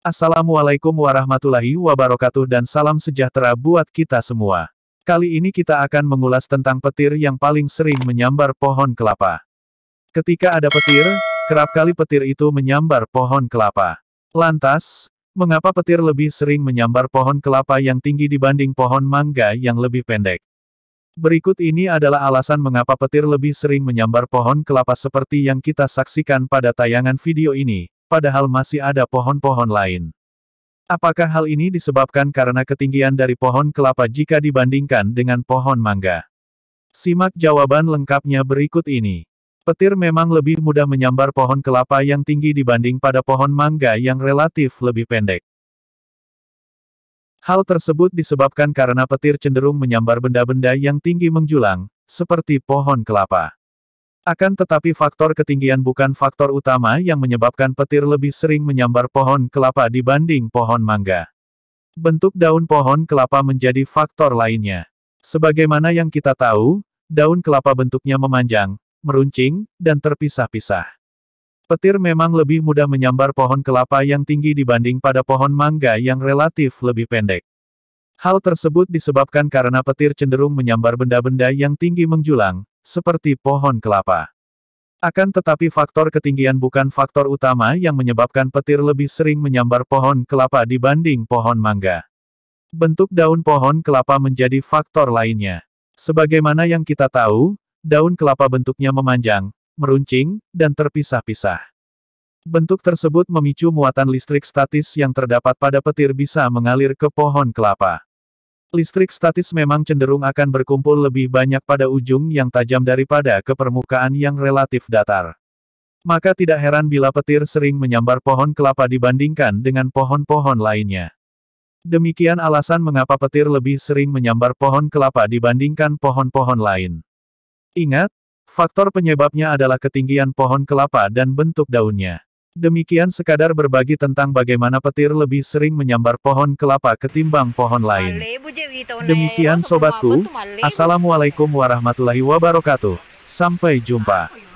Assalamualaikum warahmatullahi wabarakatuh dan salam sejahtera buat kita semua. Kali ini kita akan mengulas tentang petir yang paling sering menyambar pohon kelapa. Ketika ada petir, kerap kali petir itu menyambar pohon kelapa. Lantas, mengapa petir lebih sering menyambar pohon kelapa yang tinggi dibanding pohon mangga yang lebih pendek? Berikut ini adalah alasan mengapa petir lebih sering menyambar pohon kelapa seperti yang kita saksikan pada tayangan video ini, padahal masih ada pohon-pohon lain. Apakah hal ini disebabkan karena ketinggian dari pohon kelapa jika dibandingkan dengan pohon mangga? Simak jawaban lengkapnya berikut ini. Petir memang lebih mudah menyambar pohon kelapa yang tinggi dibanding pada pohon mangga yang relatif lebih pendek. Hal tersebut disebabkan karena petir cenderung menyambar benda-benda yang tinggi menjulang, seperti pohon kelapa. Akan tetapi faktor ketinggian bukan faktor utama yang menyebabkan petir lebih sering menyambar pohon kelapa dibanding pohon mangga. Bentuk daun pohon kelapa menjadi faktor lainnya. Sebagaimana yang kita tahu, daun kelapa bentuknya memanjang, meruncing, dan terpisah-pisah. Petir memang lebih mudah menyambar pohon kelapa yang tinggi dibanding pada pohon mangga yang relatif lebih pendek. Hal tersebut disebabkan karena petir cenderung menyambar benda-benda yang tinggi menjulang, seperti pohon kelapa. Akan tetapi faktor ketinggian bukan faktor utama yang menyebabkan petir lebih sering menyambar pohon kelapa dibanding pohon mangga. Bentuk daun pohon kelapa menjadi faktor lainnya. Sebagaimana yang kita tahu, daun kelapa bentuknya memanjang, meruncing, dan terpisah-pisah. Bentuk tersebut memicu muatan listrik statis yang terdapat pada petir bisa mengalir ke pohon kelapa. Listrik statis memang cenderung akan berkumpul lebih banyak pada ujung yang tajam daripada ke permukaan yang relatif datar. Maka tidak heran bila petir sering menyambar pohon kelapa dibandingkan dengan pohon-pohon lainnya. Demikian alasan mengapa petir lebih sering menyambar pohon kelapa dibandingkan pohon-pohon lain. Ingat, faktor penyebabnya adalah ketinggian pohon kelapa dan bentuk daunnya. Demikian sekadar berbagi tentang bagaimana petir lebih sering menyambar pohon kelapa ketimbang pohon lain. Demikian sobatku, Assalamualaikum warahmatullahi wabarakatuh. Sampai jumpa.